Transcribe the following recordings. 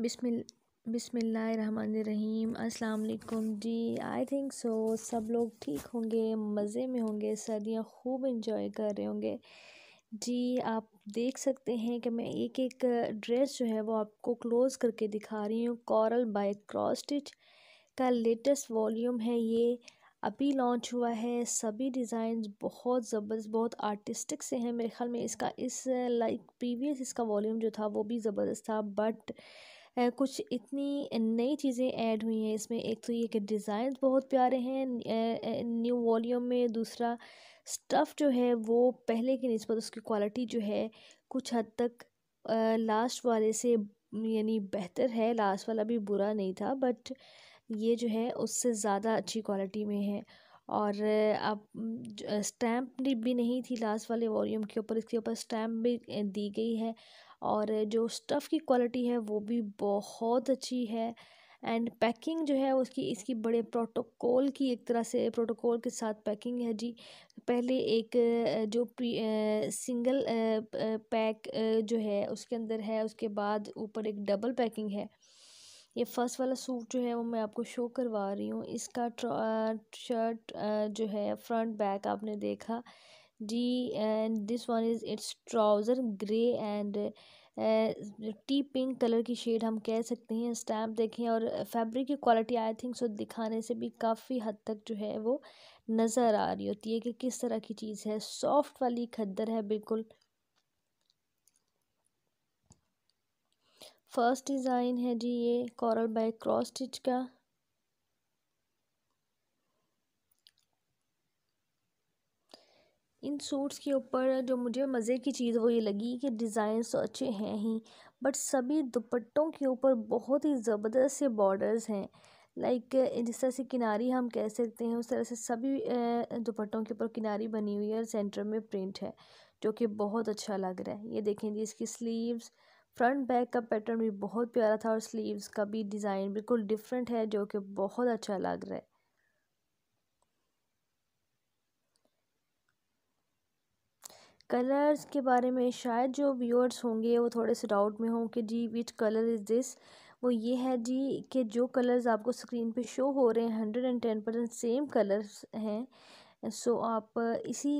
बिस्मिल बिसमीम अलकुम जी I think so सब लोग ठीक होंगे मज़े में होंगे सर्दियाँ खूब इंजॉय कर रहे होंगे जी आप देख सकते हैं कि मैं एक एक ड्रेस जो है वो आपको क्लोज़ करके दिखा रही हूँ कॉरल बाय क्रॉस स्टिच का लेटेस्ट वॉल्यूम है ये अभी लॉन्च हुआ है सभी डिज़ाइन बहुत ज़बरदस्त बहुत आर्टिस्टिक से हैं मेरे ख्याल में इसका इस लाइक प्रीवियस इसका वॉल्यूम जो था वो भी ज़बरदस्त था बट कुछ इतनी नई चीज़ें ऐड हुई हैं इसमें एक तो ये कि डिज़ाइन बहुत प्यारे हैं न्यू वॉल्यूम में दूसरा स्टफ़ जो है वो पहले की नस्बत उसकी क्वालिटी जो है कुछ हद तक लास्ट वाले से यानी बेहतर है लास्ट वाला भी बुरा नहीं था बट ये जो है उससे ज़्यादा अच्छी क्वालिटी में है और अब स्टैम्प भी नहीं थी लास्ट वाले वॉल्यूम के ऊपर इसके ऊपर स्टैम्प भी दी गई है और जो स्टफ़ की क्वालिटी है वो भी बहुत अच्छी है एंड पैकिंग जो है उसकी इसकी बड़े प्रोटोकॉल की एक तरह से प्रोटोकॉल के साथ पैकिंग है जी पहले एक जो सिंगल पैक जो है उसके अंदर है उसके बाद ऊपर एक डबल पैकिंग है ये फर्स्ट वाला सूट जो है वो मैं आपको शो करवा रही हूँ इसका शर्ट जो है फ्रंट बैक आपने देखा जी and this one is it's trouser grey and tea pink colour की शेड हम कह सकते हैं स्टैम्प देखें और फैब्रिक की क्वालिटी आई थिंक सो दिखाने से भी काफ़ी हद तक जो है वो नज़र आ रही होती है कि किस तरह की चीज़ है सॉफ्ट वाली खद्दर है बिल्कुल फर्स्ट डिज़ाइन है जी ये कॉरल बाय क्रॉस स्टिच का इन सूट्स के ऊपर जो मुझे मज़े की चीज़ वो ये लगी कि डिज़ाइन तो अच्छे हैं ही बट सभी दुपट्टों के ऊपर बहुत ही ज़बरदस्त से बॉर्डर्स हैं लाइक जिस तरह से किनारी हम कह सकते हैं उस तरह से सभी दुपट्टों के ऊपर किनारी बनी हुई है और सेंटर में प्रिंट है जो कि बहुत अच्छा लग रहा है ये देखें जी इसकी स्लीव्स फ्रंट बैक का पैटर्न भी बहुत प्यारा था और स्लीव्स का भी डिज़ाइन बिल्कुल डिफरेंट है जो कि बहुत अच्छा लग रहा है कलर्स के बारे में शायद जो व्यूअर्स होंगे वो थोड़े से डाउट में हों कि जी विच कलर इज़ दिस वो ये है जी कि जो कलर्स आपको स्क्रीन पे शो हो रहे हैं hundred and ten percent same colours हैं सो आप इसी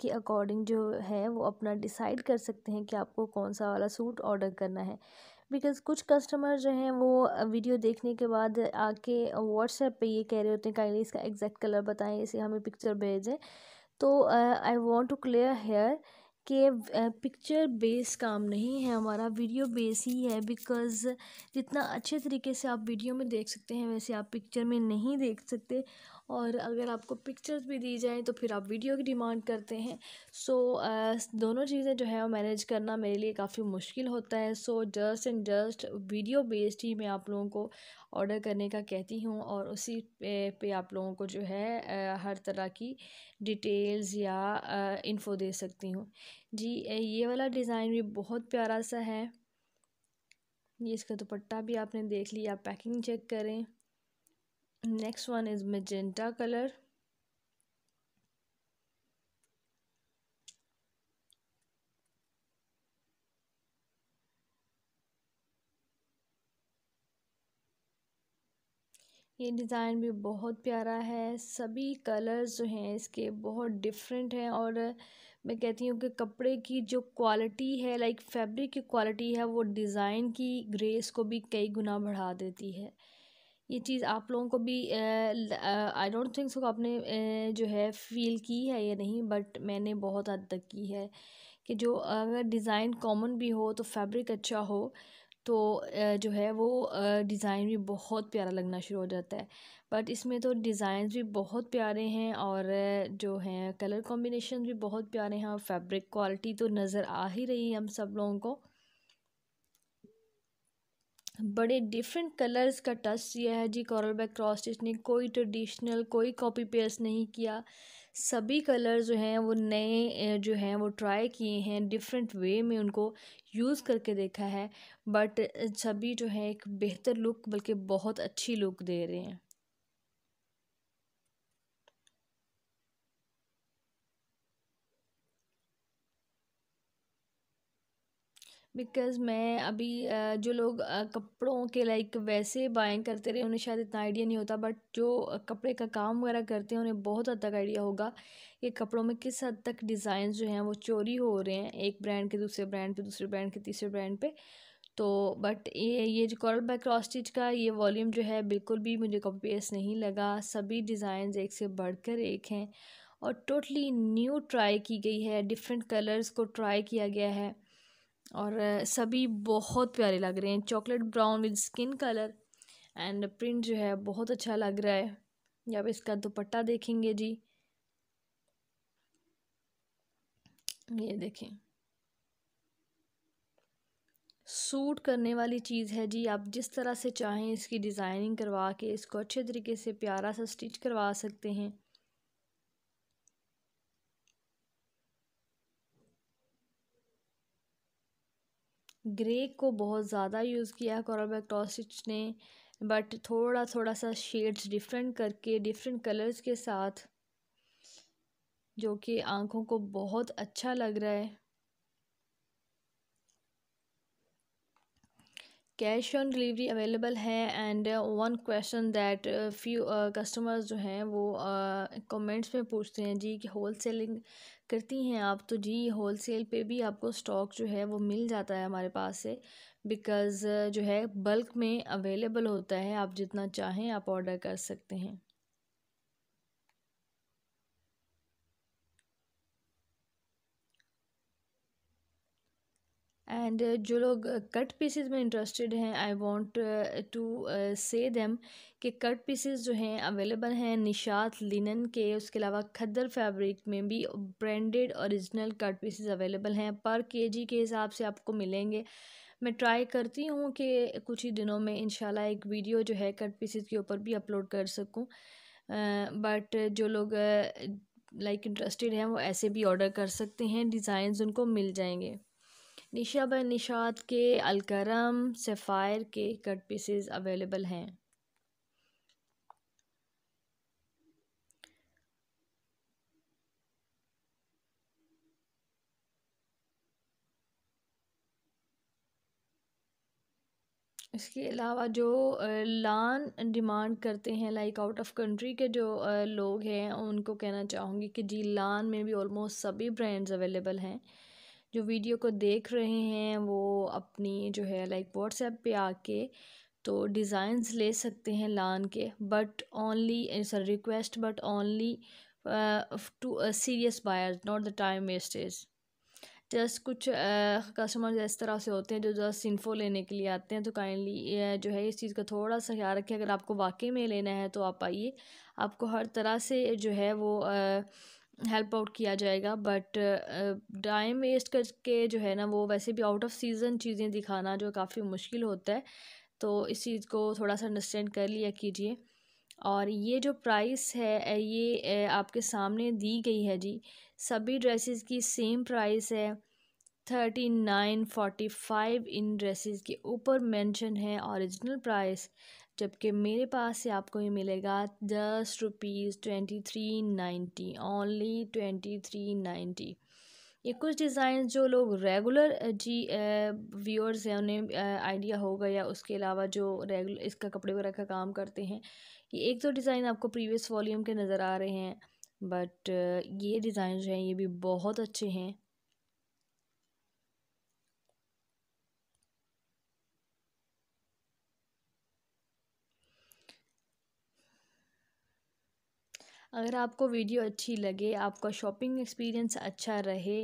के अकॉर्डिंग जो है वो अपना डिसाइड कर सकते हैं कि आपको कौन सा वाला सूट ऑर्डर करना है बिकॉज़ कुछ कस्टमर जो हैं वो वीडियो देखने के बाद आके व्हाट्सएप पे ये कह रहे होते हैं काइंडली इसका एग्जैक्ट कलर बताएं इसे हमें पिक्चर भेजें तो I want to clear here कि पिक्चर बेस काम नहीं है हमारा वीडियो बेस ही है बिकॉज़ जितना अच्छे तरीके से आप वीडियो में देख सकते हैं वैसे आप पिक्चर में नहीं देख सकते और अगर आपको पिक्चर्स भी दी जाएँ तो फिर आप वीडियो की डिमांड करते हैं सो so, दोनों चीज़ें जो है वो मैनेज करना मेरे लिए काफ़ी मुश्किल होता है so just and just video based ही मैं आप लोगों को ऑर्डर करने का कहती हूँ और उसी पे, पे आप लोगों को जो है हर तरह की डिटेल्स या इन्फो दे सकती हूँ जी ये वाला डिज़ाइन भी बहुत प्यारा सा है ये इसका दुपट्टा भी आपने देख लिया पैकिंग चेक करें next one is magenta color ये डिज़ाइन भी बहुत प्यारा है सभी कलर्स जो हैं इसके बहुत डिफरेंट हैं और मैं कहती हूँ कि कपड़े की जो क्वालिटी है लाइक फैब्रिक की क्वालिटी है वो डिज़ाइन की ग्रेस को भी कई गुना बढ़ा देती है ये चीज़ आप लोगों को भी आई डोंट थिंक सो आपने uh, जो है फील की है या नहीं बट मैंने बहुत हद तक की है कि जो अगर डिज़ाइन कॉमन भी हो तो फैब्रिक अच्छा हो तो जो है वो डिज़ाइन भी बहुत प्यारा लगना शुरू हो जाता है बट इसमें तो डिज़ाइन भी बहुत प्यारे हैं और जो हैं कलर कॉम्बिनेशन भी बहुत प्यारे हैं और फैब्रिक क्वालिटी तो नज़र आ ही रही है हम सब लोगों को बड़े डिफरेंट कलर्स का टच दिया है जी कॉरल बैक क्रॉस स्टिच ने कोई ट्रेडिशनल कोई कॉपी पेस्ट नहीं किया सभी कलर जो हैं वो नए जो हैं वो ट्राई किए हैं डिफरेंट वे में उनको यूज़ करके देखा है बट सभी जो है एक बेहतर लुक बल्कि बहुत अच्छी लुक दे रहे हैं बिकॉज़ मैं अभी जो लोग कपड़ों के लाइक वैसे बाइंग करते रहे उन्हें शायद इतना आइडिया नहीं होता बट जो कपड़े का काम वगैरह करते हैं उन्हें बहुत हद तक आइडिया होगा कि कपड़ों में किस हद तक डिज़ाइन जो हैं वो चोरी हो रहे हैं एक ब्रांड के दूसरे ब्रांड पे दूसरे ब्रांड के तीसरे ब्रांड पे तो बट ये ये जो कॉरल बैक क्रॉस स्टिच का ये वॉलीम जो है बिल्कुल भी मुझे कॉपी नहीं लगा सभी डिज़ाइन एक से बढ़कर एक हैं और टोटली न्यू ट्राई की गई है डिफरेंट कलर्स को ट्राई किया गया है और सभी बहुत प्यारे लग रहे हैं chocolate brown with skin colour and print जो है बहुत अच्छा लग रहा है जब इसका दुपट्टा देखेंगे जी ये देखें सूट करने वाली चीज़ है जी आप जिस तरह से चाहें इसकी डिज़ाइनिंग करवा के इसको अच्छे तरीके से प्यारा सा स्टिच करवा सकते हैं ग्रे को बहुत ज़्यादा यूज़ किया है कॉरबैक टॉसिच ने बट थोड़ा थोड़ा सा शेड्स डिफरेंट करके डिफरेंट कलर्स के साथ जो कि आँखों को बहुत अच्छा लग रहा है कैश ऑन डिलीवरी अवेलेबल है and one question that few customers जो हैं वो कमेंट्स uh, में पूछते हैं जी कि होल सेलिंग करती हैं आप तो जी होल सेल पर भी आपको स्टॉक जो है वो मिल जाता है हमारे पास से बिकॉज़ uh, जो है बल्क में अवेलेबल होता है आप जितना चाहें आप ऑर्डर कर सकते हैं एंड uh, जो लोग कट uh, पीसीज़ में इंटरेस्टेड हैं I want to say them कि कट पीसीज़ जो हैं अवेलेबल हैं निशात लिनन के उसके अलावा खद्दर फैब्रिक में भी branded original cut pieces available हैं पर के जी के हिसाब से आपको मिलेंगे मैं ट्राई करती हूँ कि कुछ ही दिनों में इन एक वीडियो जो है कट पीसीज़ के ऊपर भी अपलोड कर सकूँ बट uh, जो लोग लाइक इंटरेस्टेड हैं वो ऐसे भी ऑर्डर कर सकते हैं डिज़ाइन उनको मिल जाएंगे निशा ब निशात के अलकरम सेफ़ायर के कट पीसेस अवेलेबल हैं इसके अलावा जो लान डिमांड करते हैं लाइक आउट ऑफ कंट्री के जो लोग हैं उनको कहना चाहूँगी कि जी लान में भी ऑलमोस्ट सभी ब्रांड्स अवेलेबल हैं जो वीडियो को देख रहे हैं वो अपनी जो है लाइक व्हाट्सएप पे आके तो डिज़ाइंस ले सकते हैं लान के but only sir request but only to serious buyers not the time wastage just कुछ कस्टमर्स eh, इस तरह से होते हैं जो जस्ट इन्फो लेने के लिए आते हैं तो काइंडली eh, जो है इस चीज़ का थोड़ा सा ख्याल रखें अगर आपको वाकई में लेना है तो आप आइए आपको हर तरह से जो है वो eh, हेल्प आउट किया जाएगा बट टाइम वेस्ट करके जो है ना वो वैसे भी आउट ऑफ सीज़न चीज़ें दिखाना जो काफ़ी मुश्किल होता है तो इस चीज़ को थोड़ा सा अंडरस्टैंड कर लिया कीजिए और ये जो प्राइस है ये आपके सामने दी गई है जी सभी ड्रेसेस की सेम प्राइस है थर्टी नाइन फोर्टी फाइव इन ड्रेसेस के ऊपर मेंशन है ओरिजिनल प्राइस जबकि मेरे पास से आपको ये मिलेगा दस rupees twenty three ninety only twenty three ninety ये कुछ डिज़ाइन जो लोग रेगुलर जी व्यूअर्स हैं उन्हें आइडिया होगा या उसके अलावा जो रेगुलर इसका कपड़े वगैरह का काम करते हैं ये एक दो डिज़ाइन आपको प्रीवियस वॉल्यूम के नज़र आ रहे हैं बट ये डिज़ाइन जो हैं ये भी बहुत अच्छे हैं अगर आपको वीडियो अच्छी लगे आपका शॉपिंग एक्सपीरियंस अच्छा रहे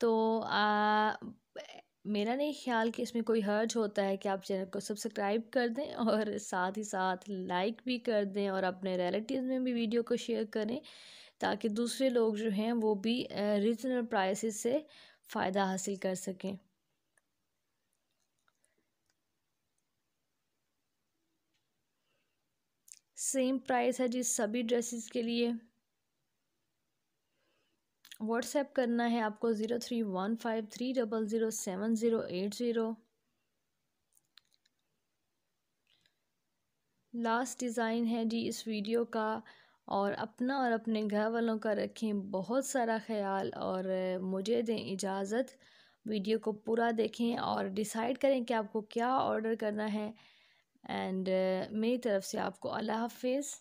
तो आ, मेरा नहीं ख्याल कि इसमें कोई हर्ज होता है कि आप चैनल को सब्सक्राइब कर दें और साथ ही साथ लाइक भी कर दें और अपने रिलेटिव में भी वीडियो को शेयर करें ताकि दूसरे लोग जो हैं वो भी रीजनल प्राइसेस से फ़ायदा हासिल कर सकें सेम प्राइस है जिस सभी ड्रेसेस के लिए व्हाट्सएप करना है आपको zero three one five three double zero seven zero eight zero last design है जी इस वीडियो का और अपना और अपने घर वालों का रखें बहुत सारा ख्याल और मुझे दें इजाज़त वीडियो को पूरा देखें और डिसाइड करें कि आपको क्या ऑर्डर करना है एंड uh, मेरी तरफ़ से आपको अल्लाह हाफिज़